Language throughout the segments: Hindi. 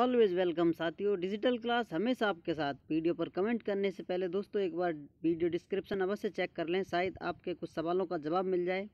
ऑलवेज वेलकम साथियों डिजिटल क्लास हमेशा आपके साथ वीडियो पर कमेंट करने से पहले दोस्तों एक बार वीडियो डिस्क्रिप्शन अवश्य चेक कर लें शायद आपके कुछ सवालों का जवाब मिल जाए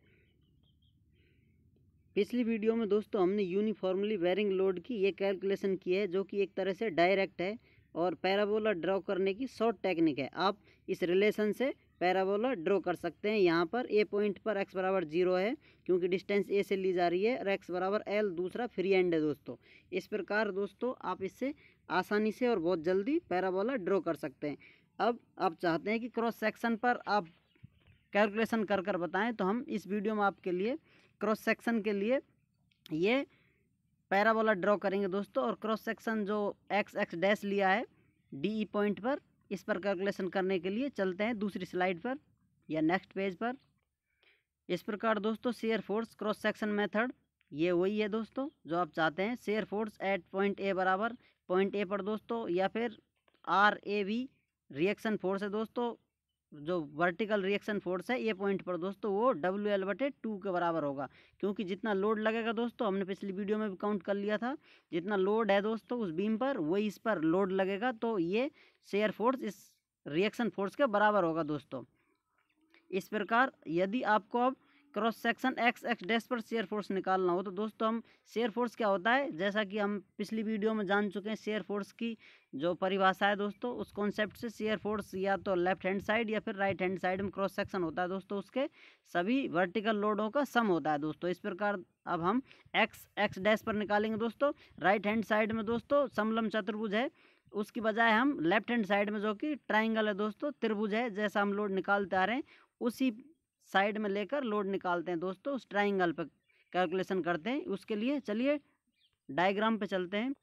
पिछली वीडियो में दोस्तों हमने यूनिफॉर्मली वेयरिंग लोड की ये कैलकुलेशन की है जो कि एक तरह से डायरेक्ट है और पैराबोला ड्रॉ करने की शॉर्ट टेक्निक है आप इस रिलेशन से पैराबोला ड्रॉ कर सकते हैं यहाँ पर ए पॉइंट पर एक्स बराबर जीरो है क्योंकि डिस्टेंस ए से ली जा रही है और एक्स बराबर एल दूसरा फ्री एंड है दोस्तों इस प्रकार दोस्तों आप इससे आसानी से और बहुत जल्दी पैराबोला ड्रॉ कर सकते हैं अब आप चाहते हैं कि क्रॉस सेक्शन पर आप कैलकुलेशन कर कर बताएँ तो हम इस वीडियो में आपके लिए क्रॉस सेक्शन के लिए ये पैराबोला ड्रॉ करेंगे दोस्तों और क्रॉस सेक्शन जो एक्स एक्स डैश लिया है डी ई पॉइंट पर इस पर कैलकुलेशन करने के लिए चलते हैं दूसरी स्लाइड पर या नेक्स्ट पेज पर इस प्रकार दोस्तों shear force cross section method ये वही है दोस्तों जो आप चाहते हैं shear force at point A बराबर पॉइंट ए पर दोस्तों या फिर R A V reaction force है दोस्तों जो वर्टिकल रिएक्शन फोर्स है ये पॉइंट पर दोस्तों वो डब्ल्यू एल बटे टू के बराबर होगा क्योंकि जितना लोड लगेगा दोस्तों हमने पिछली वीडियो में भी काउंट कर लिया था जितना लोड है दोस्तों उस बीम पर वही इस पर लोड लगेगा तो ये शेयर फोर्स इस रिएक्शन फोर्स के बराबर होगा दोस्तों इस प्रकार यदि आपको अब cross section X X dash पर शेयर फोर्स निकालना हो तो दोस्तों हम शेयर फोर्स क्या होता है जैसा कि हम पिछली वीडियो में जान चुके हैं शेयर फोर्स की जो परिभाषा है दोस्तों उस कॉन्सेप्ट से शेयर फोर्स या तो लेफ्ट हैंड साइड या फिर राइट हैंड साइड में क्रॉस सेक्शन होता है दोस्तों उसके सभी वर्टिकल लोडों का सम होता है दोस्तों इस प्रकार अब हम एक्स एक्स डैश पर निकालेंगे दोस्तों राइट हैंड साइड में दोस्तों समलम चतुर्भुज है उसकी बजाय हम लेफ्ट हैंड साइड में जो कि ट्राइंगल है दोस्तों त्रिभुज है जैसा हम लोड निकालते आ रहे हैं उसी साइड में लेकर लोड निकालते हैं दोस्तों उस ट्राइंगल पर कैलकुलेशन करते हैं उसके लिए चलिए डायग्राम पे चलते हैं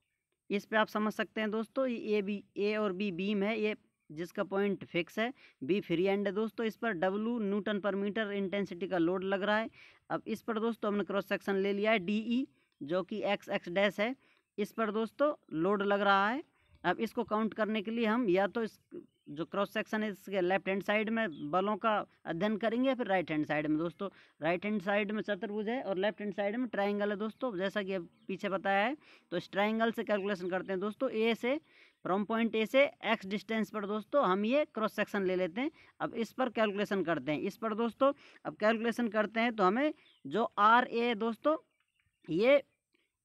इस पे आप समझ सकते हैं दोस्तों ये ए बी ए और बी बीम है ये जिसका पॉइंट फिक्स है बी फ्री एंड है दोस्तों इस पर डब्लू न्यूटन पर मीटर इंटेंसिटी का लोड लग रहा है अब इस पर दोस्तों हमने क्रॉस सेक्शन ले लिया है डी ई e, जो कि एक्स एक्स डैश है इस पर दोस्तों लोड लग रहा है अब इसको काउंट करने के लिए हम या तो इस जो क्रॉस सेक्शन है इसके लेफ्ट हैंड साइड में बलों का अध्ययन करेंगे फिर राइट हैंड साइड में दोस्तों राइट हैंड साइड में चतुर्भुज है और लेफ्ट हैंड साइड में ट्राइंगल है दोस्तों जैसा कि अब पीछे बताया है तो इस ट्राइंगल से कैलकुलेशन करते हैं दोस्तों ए से फ्रॉम पॉइंट ए से एक्स डिस्टेंस पर दोस्तों हम ये क्रॉस सेक्शन ले लेते हैं अब इस पर कैलकुलेशन करते हैं इस पर दोस्तों अब कैलकुलेशन करते हैं तो हमें जो आर ए दोस्तों ये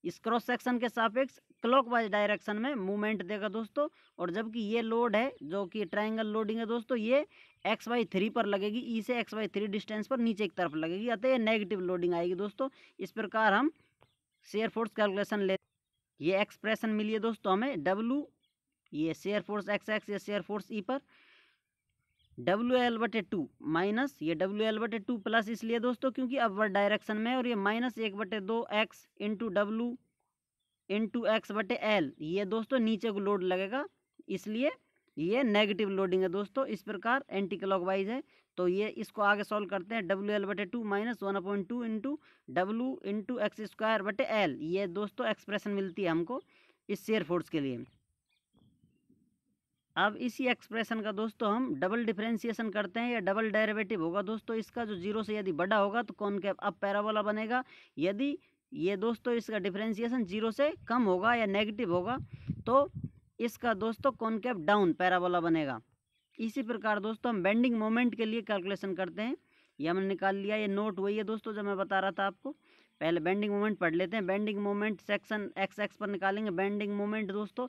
इस क्रॉस सेक्शन के सापेक्ष क्लॉकवाइज डायरेक्शन में मूवमेंट देगा दोस्तों और जबकि ये लोड है जो कि ट्रायंगल लोडिंग है दोस्तों ये एक्स वाई थ्री पर लगेगी ई e से एक्स वाई थ्री डिस्टेंस पर नीचे की तरफ लगेगी अतः ये नेगेटिव लोडिंग आएगी दोस्तों इस प्रकार हम शेयर फोर्स कैलकुलेशन ले ये एक्सप्रेशन मिली है दोस्तों हमें डब्लू ये शेयर फोर्स एक्स एक्स या शेयर फोर्स ई पर डब्ल्यू एल बटे टू माइनस ये डब्ल्यू एल बटे टू प्लस इसलिए दोस्तों क्योंकि अपवर्ड डायरेक्शन में और ये माइनस एक बटे दो X into W into X बटे एल ये दोस्तों नीचे को लोड लगेगा इसलिए ये नेगेटिव लोडिंग है दोस्तों इस प्रकार एंटी क्लॉक वाइज है तो ये इसको आगे सॉल्व करते हैं डब्ल्यू एल बटे two minus one point two into W into X square बटे एल ये दोस्तों एक्सप्रेशन मिलती है हमको इस शेयर फोर्स के लिए अब इसी एक्सप्रेशन का दोस्तों हम डबल डिफ्रेंसिएशन करते हैं या डबल डेरिवेटिव होगा दोस्तों इसका जो जीरो से यदि बड़ा होगा तो कौन कैप अब पैराबोला बनेगा यदि ये दोस्तों इसका डिफ्रेंसीसन जीरो से कम होगा या नेगेटिव होगा तो इसका दोस्तों कॉनकेप डाउन पैराबोला बनेगा इसी प्रकार दोस्तों हम बेंडिंग मोमेंट के लिए कैलकुलेशन करते हैं ये हमने निकाल लिया ये नोट वही है दोस्तों जब मैं बता रहा था आपको पहले बेंडिंग मोमेंट पढ़ लेते हैं bending moment section X X पर निकालेंगे बेंडिंग मोमेंट दोस्तों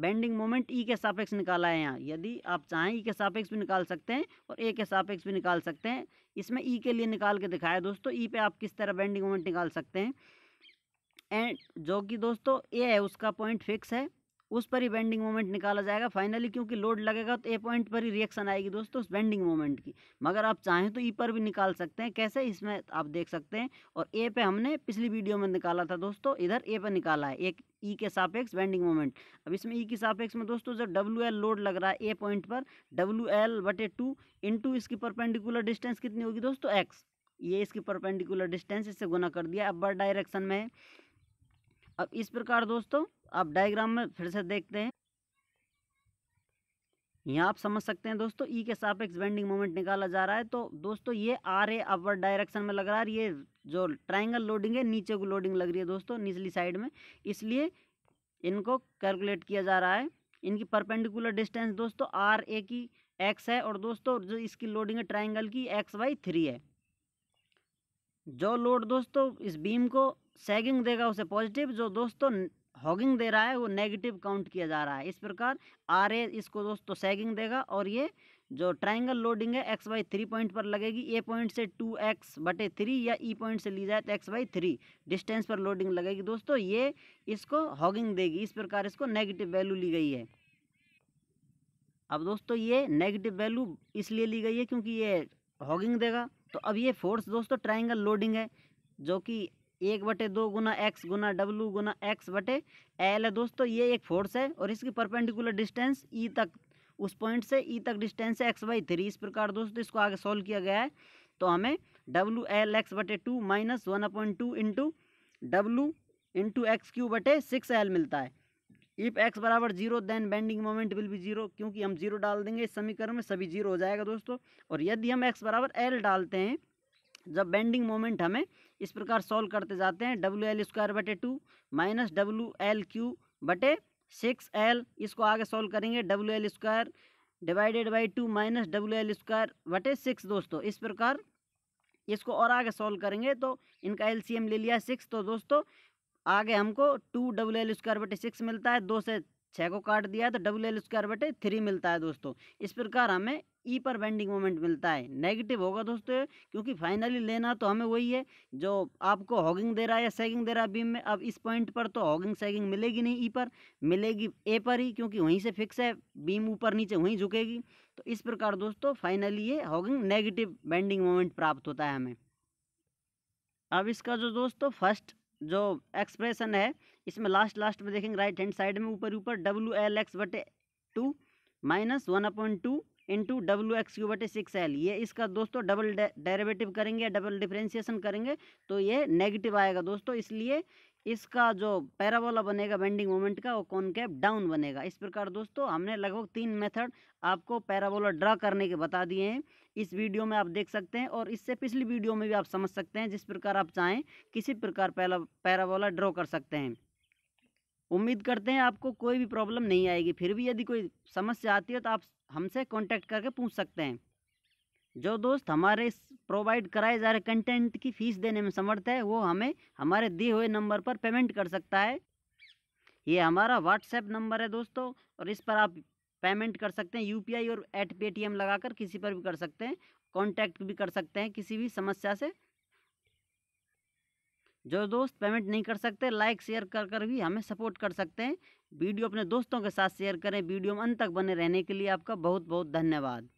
बेंडिंग मोमेंट ई के सापेक्ष निकाला है यहाँ यदि आप चाहें ई e के सापेक्ष भी निकाल सकते हैं और ए के सापेक्ष भी निकाल सकते हैं इसमें ई e के लिए निकाल के दिखाया दोस्तों ई e पे आप किस तरह बेंडिंग मोमेंट निकाल सकते हैं एंड जो कि दोस्तों ए है उसका पॉइंट फिक्स है उस पर ही बेंडिंग मोमेंट निकाला जाएगा फाइनली क्योंकि लोड लगेगा तो ए पॉइंट पर ही रिएक्शन आएगी दोस्तों उस बेंडिंग मोमेंट की मगर आप चाहें तो ई पर भी निकाल सकते हैं कैसे इसमें आप देख सकते हैं और ए पे हमने पिछली वीडियो में निकाला था दोस्तों इधर ए पे निकाला है एक ई के सापेक्ष बेंडिंग मोमेंट अब इसमें ई के सापेक्ष में दोस्तों जब डब्ल्यू एल लोड लग रहा है ए पॉइंट पर डब्ल्यू एल बटे टू इंटू इसकी परपेंडिकुलर डिस्टेंस कितनी होगी दोस्तों एक्स ये इसकी परपेंडिकुलर डिस्टेंस इससे गुना कर दिया अपर डायरेक्शन में है अब इस प्रकार दोस्तों आप डायग्राम में फिर से देखते हैं यहाँ आप समझ सकते हैं दोस्तों ई के सापेक्ष बेंडिंग मोमेंट निकाला जा रहा है तो दोस्तों ये आर ए अपवर्ड डायरेक्शन में लग रहा है ये जो ट्राइंगल लोडिंग है नीचे को लोडिंग लग रही है दोस्तों निचली साइड में इसलिए इनको कैलकुलेट किया जा रहा है इनकी परपेंडिकुलर डिस्टेंस दोस्तों आर ए की एक्स है और दोस्तों जो इसकी लोडिंग है ट्राइंगल की एक्स वाई थ्री है जो लोड दोस्तों इस बीम को सैगिंग देगा उसे पॉजिटिव जो दोस्तों हॉगिंग दे रहा है वो नेगेटिव काउंट किया जा रहा है इस प्रकार आर ए इसको दोस्तों सैगिंग देगा और ये जो ट्राइंगल लोडिंग है एक्स बाई थ्री पॉइंट पर लगेगी ए पॉइंट से टू एक्स बटे थ्री या ई e पॉइंट से ली जाए तो एक्स बाई थ्री डिस्टेंस पर लोडिंग लगेगी दोस्तों ये इसको हॉगिंग देगी इस प्रकार इसको नेगेटिव वैल्यू ली गई है अब दोस्तों ये नेगेटिव वैल्यू इसलिए ली गई है क्योंकि ये हॉगिंग देगा तो अब ये फोर्स दोस्तों ट्राइंगल लोडिंग है जो कि एक बटे दो गुना एक्स गुना डब्लू गुना एक्स बटे एल है दोस्तों ये एक फोर्स है और इसकी परपेंडिकुलर डिस्टेंस ई तक उस पॉइंट से ई तक डिस्टेंस है एक्स बाई थ्री इस प्रकार दोस्तों इसको आगे सॉल्व किया गया है तो हमें डब्लू एल एक्स बटे two minus one upon two into W into X cube बटे सिक्स एल मिलता है इफ एक्स बराबर zero then bending moment will भी जीरो क्योंकि हम जीरो डाल देंगे इस समीकरण में सभी जीरो हो जाएगा दोस्तों और यदि हम एक्स बराबर एल डालते हैं जब बेंडिंग मोमेंट हमें इस प्रकार सॉल्व करते जाते हैं डब्ल्यू एल स्क्वायर बटे two minus W L cube बटे सिक्स एल इसको आगे सॉल्व करेंगे W L square divided by two minus W L square बटे सिक्स दोस्तों इस प्रकार इसको और आगे सॉल्व करेंगे तो इनका एलसीएम ले लिया सिक्स तो दोस्तों आगे हमको टू डबल एल स्क्वायर बटे सिक्स मिलता है दो से छः को काट दिया तो डबल एल स्क्वायर बटे थ्री मिलता है दोस्तों इस प्रकार हमें ई e पर बेंडिंग मोमेंट मिलता है नेगेटिव होगा दोस्तों क्योंकि फाइनली लेना तो हमें वही है जो आपको हॉगिंग दे रहा है या सेगिंग दे रहा है बीम में अब इस पॉइंट पर तो हॉगिंग सेगिंग मिलेगी नहीं ई e पर मिलेगी ए पर ही क्योंकि वहीं से फिक्स है बीम ऊपर नीचे वहीं झुकेगी तो इस प्रकार दोस्तों फाइनली ये हॉगिंग नेगेटिव बेंडिंग मोमेंट प्राप्त होता है हमें अब इसका जो दोस्तों फर्स्ट जो एक्सप्रेशन है इसमें लास्ट लास्ट में देखेंगे राइट हैंड साइड में ऊपर ऊपर डब्ल्यू एल एक्स बटे two minus one upon two into W X cube बटे सिक्स एल ये इसका दोस्तों डबल डेरिवेटिव करेंगे डबल डिफ्रेंशिएशन करेंगे तो ये नेगेटिव आएगा दोस्तों इसलिए इसका जो पैराबोला बनेगा बेंडिंग मोमेंट का वो कैप डाउन बनेगा इस प्रकार दोस्तों हमने लगभग तीन मेथड आपको पैराबोला ड्रा करने के बता दिए हैं इस वीडियो में आप देख सकते हैं और इससे पिछली वीडियो में भी आप समझ सकते हैं जिस प्रकार आप चाहें किसी प्रकार पैराबोला ड्रॉ कर सकते हैं उम्मीद करते हैं आपको कोई भी प्रॉब्लम नहीं आएगी फिर भी यदि कोई समस्या आती है तो आप हमसे कॉन्टैक्ट करके पूछ सकते हैं जो दोस्त हमारे प्रोवाइड कराए जा रहे कंटेंट की फ़ीस देने में समर्थ है वो हमें हमारे दिए हुए नंबर पर पेमेंट कर सकता है ये हमारा व्हाट्सएप नंबर है दोस्तों और इस पर आप पेमेंट कर सकते हैं यूपीआई और एट पेटीएम लगाकर किसी पर भी कर सकते हैं कॉन्टैक्ट भी कर सकते हैं किसी भी समस्या से जो दोस्त पेमेंट नहीं कर सकते लाइक शेयर कर कर भी हमें सपोर्ट कर सकते हैं वीडियो अपने दोस्तों के साथ शेयर करें वीडियो में अंत तक बने रहने के लिए आपका बहुत बहुत धन्यवाद